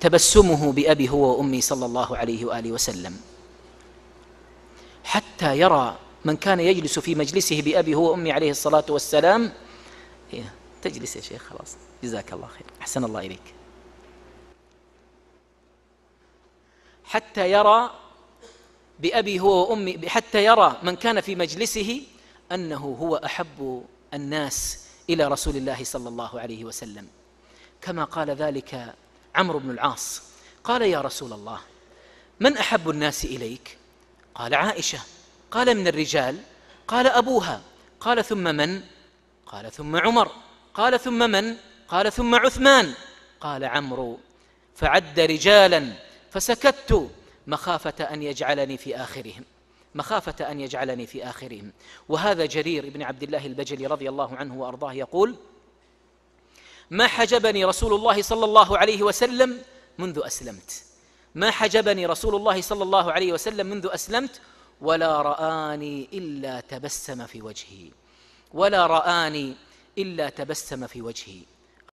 تبسمه بأبي هو وأمي صلى الله عليه وآله وسلم حتى يرى من كان يجلس في مجلسه بأبي هو وأمي عليه الصلاة والسلام إيه، تجلس يا شيخ خلاص جزاك الله خير أحسن الله إليك حتى يرى بأبي هو وأمي حتى يرى من كان في مجلسه أنه هو أحب الناس إلى رسول الله صلى الله عليه وسلم كما قال ذلك عمرو بن العاص قال يا رسول الله من احب الناس اليك قال عائشه قال من الرجال قال ابوها قال ثم من قال ثم عمر قال ثم من قال ثم عثمان قال عمرو فعد رجالا فسكت مخافه ان يجعلني في اخرهم مخافه ان يجعلني في اخرهم وهذا جرير بن عبد الله البجلي رضي الله عنه وارضاه يقول ما حجبني رسول الله صلى الله عليه وسلم منذ أسلمت ما حجبني رسول الله صلى الله عليه وسلم منذ أسلمت ولا رآني إلا تبسم في وجهي ولا رآني إلا تبسم في وجهي